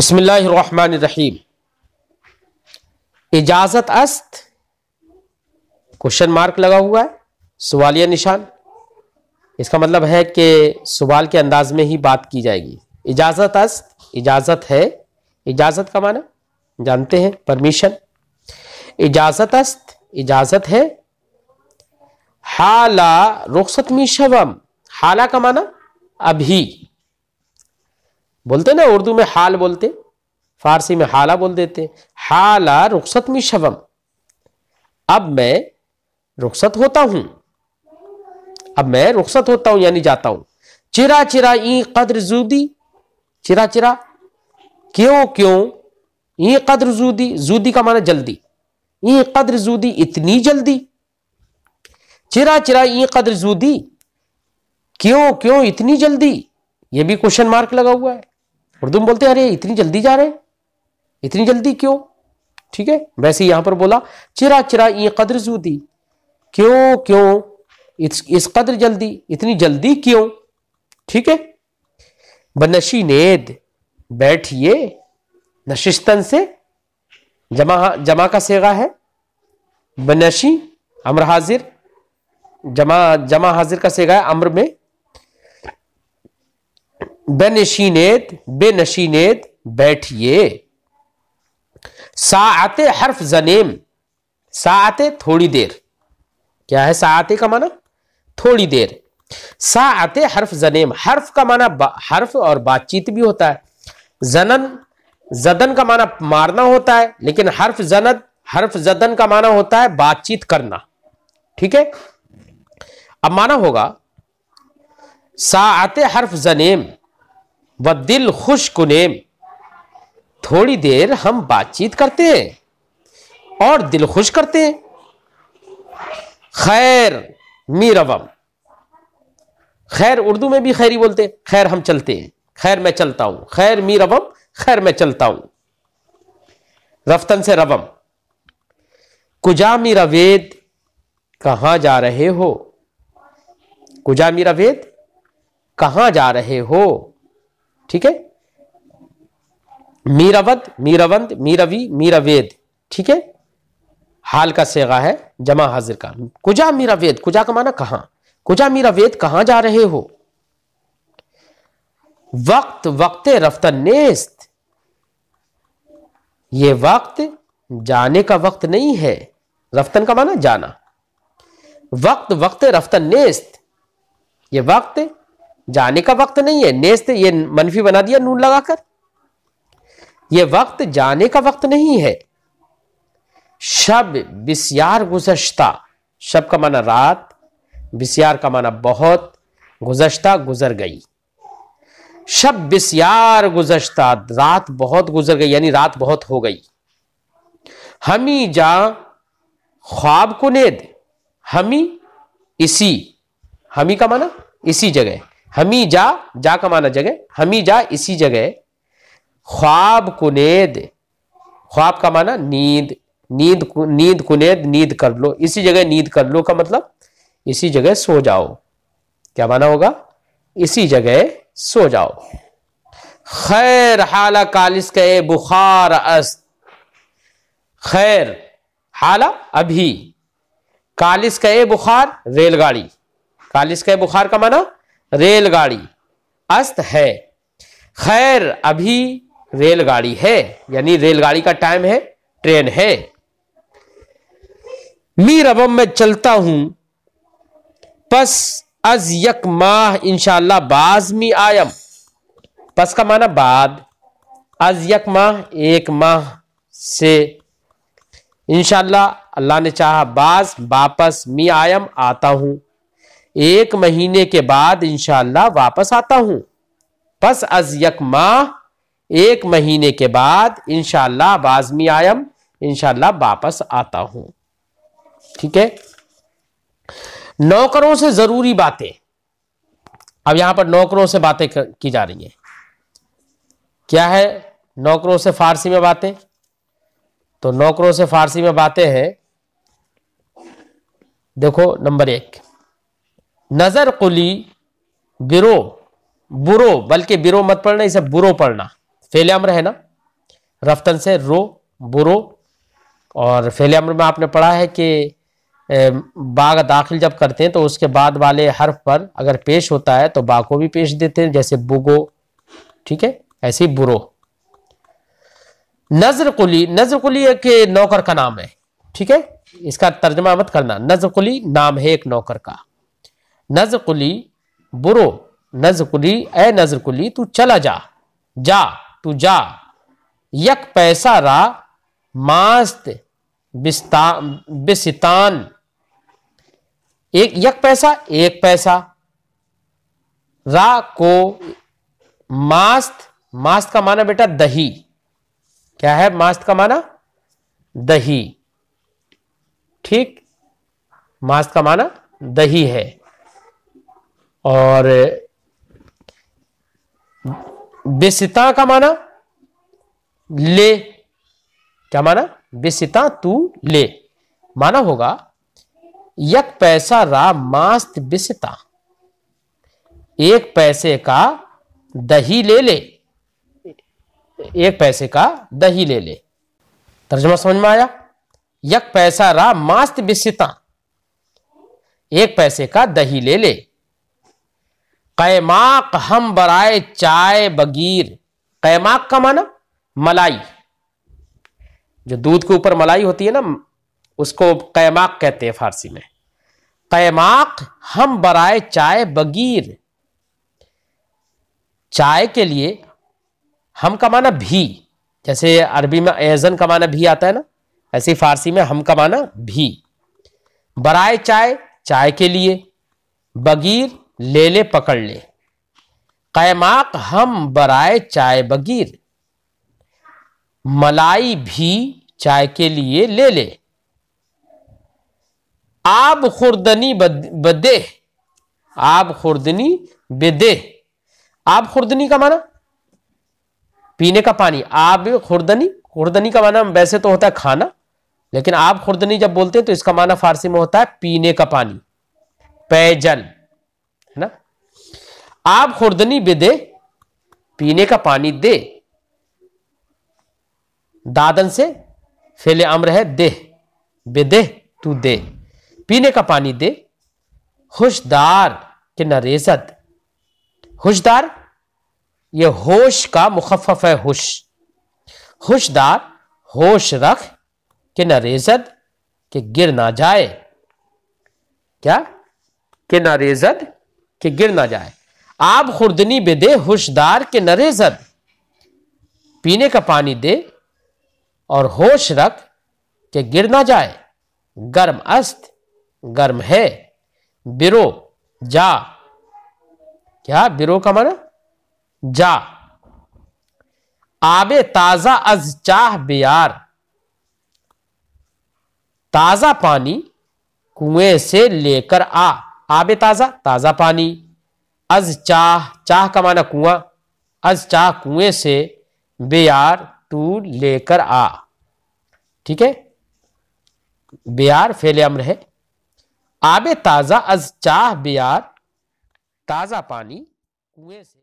बसमीम इजाजत अस्त क्वेश्चन मार्क लगा हुआ है सवालिया निशान इसका मतलब है कि सवाल के अंदाज में ही बात की जाएगी इजाजत अस्त इजाजत है इजाजत का माना जानते हैं परमिशन इजाजत अस्त इजाजत है हाला रुखसत मी शवम हाला का माना अभी बोलते ना उर्दू में हाल बोलते फारसी में हाला बोल देते हाला रुखसत में शवम अब मैं रुखसत होता हूं अब मैं रुखसत होता हूं यानी जाता हूं चिरा चिरा ई कद्र जूदी चिरा चिरा क्यों क्यों ई कद्र जूदी जूदी का माना जल्दी ई कद्र जूदी इतनी जल्दी चिरा चिरा ई कद्र जूदी क्यों क्यों इतनी जल्दी ये भी क्वेश्चन मार्क लगा हुआ है और तुम बोलते अरे इतनी जल्दी जा रहे इतनी जल्दी क्यों ठीक है वैसे यहां पर बोला चिरा चिरा ये कदर जूदी क्यों क्यों इस, इस कदर जल्दी इतनी जल्दी क्यों ठीक है बनशी नेद बैठिए नशिस्तन से जमा जमा का सेगा है बनशी अमर हाजिर जमा जमा हाजिर का सेगा है अम्र में बेनशीनेत बेनशीनेत बैठिए साते हर्फ जनेम साते थोड़ी देर क्या है साते का माना थोड़ी देर साते हर्फ जनेम हर्फ का माना हर्फ और बातचीत भी होता है जनन जदन का माना मारना होता है लेकिन हर्फ जनत हर्फ जदन का माना होता है बातचीत करना ठीक है अब माना होगा साते हर्फ जनेम व दिल खुश कुनेम थोड़ी देर हम बातचीत करते हैं और दिल खुश करते हैं खैर मीरवम खैर उर्दू में भी खैरी बोलते हैं खैर हम चलते हैं खैर मैं चलता हूं खैर मीरवम खैर मैं चलता हूं रफ्तन से रवम कुजा मीरा वेद कहां जा रहे हो कुजा मीरा वेद कहां जा रहे हो ठीक है मीरावत मीरावंत मीरवी मीरावेद ठीक है हाल का सेगा है जमा हाजिर का कुजा मीरावेद कुजा का माना कहां कुजा मीरावेद कहां जा रहे हो वक्त वक्त रफ्तन नेस्त ये वक्त जाने का वक्त नहीं है रफ्तन का माना जाना वक्त वक्त रफ्तन नेस्त ये वक्त जाने का वक्त नहीं है नेस्त ये मनफी बना दिया नून लगाकर ये वक्त जाने का वक्त नहीं है शब बिस्यार गुजश्ता शब का माना रात बिस्यार का माना बहुत गुजश्ता गुजर गई शब बिसार गुजश्ता रात बहुत गुजर गई यानी रात बहुत हो गई हमी जा ख्वाब को नेद हमी इसी हमी का माना इसी जगह हमी जा जा का माना जगह हमी जा इसी जगह ख्वाब कुनेद ख्वाब का माना नींद नींद नींद कुनेद नींद कर लो इसी जगह नींद कर लो का मतलब इसी जगह सो जाओ क्या माना होगा इसी जगह सो जाओ खैर हाला कालिस कहे बुखार अस्त खैर हाला अभी कालिस कहे बुखार रेलगाड़ी कालिस कहे बुखार का माना रेलगाड़ी अस्त है खैर अभी रेलगाड़ी है यानी रेलगाड़ी का टाइम है ट्रेन है मी रबम में चलता हूं पस अज यक माह इंशाला बाज मी आयम पस का माना बाद अज यक माह एक माह से इंशाला अल्लाह ने चाहा बाज वापस मी आयम आता हूं एक महीने के बाद इंशाला वापस आता हूं बस अज यक माह एक महीने के बाद इंशाला बाजमी आयम इंशाला वापस आता हूं ठीक है नौकरों से जरूरी बातें अब यहां पर नौकरों से बातें की जा रही है क्या है नौकरों से फारसी में बातें तो नौकरों से फारसी में बातें हैं देखो नंबर एक नज़र कुली बिरो बुरो बल्कि बिरो मत पढ़ना इसे बुरो पढ़ना फेलियाम्र है ना रफ्तन से रो बुरो और फेलियाम्र में आपने पढ़ा है कि बाग दाखिल जब करते हैं तो उसके बाद वाले हर्फ पर अगर पेश होता है तो बा को भी पेश देते हैं जैसे बुगो ठीक है ऐसे ही बुरो नजर कुली नजर कुली एक नौकर का नाम है ठीक है इसका तर्जमा मत करना नजर कुली नाम है एक नौकर का नजकुली बुरो नजकुली ए नजरकुली तू चला जा जा तू जा यक पैसा रा मास्त बिस्ता बिस्तान एक यक पैसा एक पैसा रा को मास्त मास्त का माना बेटा दही क्या है मास्त का माना दही ठीक मास्त का माना दही है और बेसिता का माना ले क्या माना बेसिता तू ले माना होगा यक पैसा रा मास्त बेसिता एक पैसे का दही ले ले एक पैसे का दही ले ले तर्जमा समझ में आया यक पैसा रा मास्त बेसिता एक पैसे का दही ले ले कैमाक हम बराए चाय बगीर कैमाक का माना मलाई जो दूध के ऊपर मलाई होती है ना उसको कैमाक कहते हैं फारसी में कैमाक हम बराए चाय बगीर चाय के लिए हम का माना भी जैसे अरबी में एजन का माना भी आता है ना ऐसे फारसी में हम का माना भी बराए चाय चाय के लिए बगीर ले ले पकड़ ले कैमाक हम बराए चाय बगीर मलाई भी चाय के लिए ले ले आब खुर्दनी बदे आब खुर्दनी बेदे आब खुर्दनी का माना पीने का पानी आब खुर्दनी खुर्दनी का माना वैसे तो होता है खाना लेकिन आब खुर्दनी जब बोलते हैं तो इसका माना फारसी में होता है पीने का पानी पेयजल है ना आप खुर्दनी बेदे पीने का पानी दे दादन से फेले अम्र है दे बेदे तू दे पीने का पानी दे होशदार के नरेजत होशदार ये होश का मुखफ है होश होशदार होश रख के न रेजत के गिर ना जाए क्या के न रेजत कि गिर ना जाए आप खुर्दनी बेदे होशदार के नरे जद पीने का पानी दे और होश रख के गिर ना जाए गर्म अस्त गर्म है बिरो जा क्या बिरो का माना जा आबे ताजा अज चाह बियार ताजा पानी कुएं से लेकर आ आब ताज़ा ताज़ा पानी अज चाह चाह का माना कुआ अज चाह कुएं से बेयार टू लेकर आ ठीक है बेयार फेले अम्र है आबे ताज़ा अज चाह बेयार ताज़ा पानी कुएं से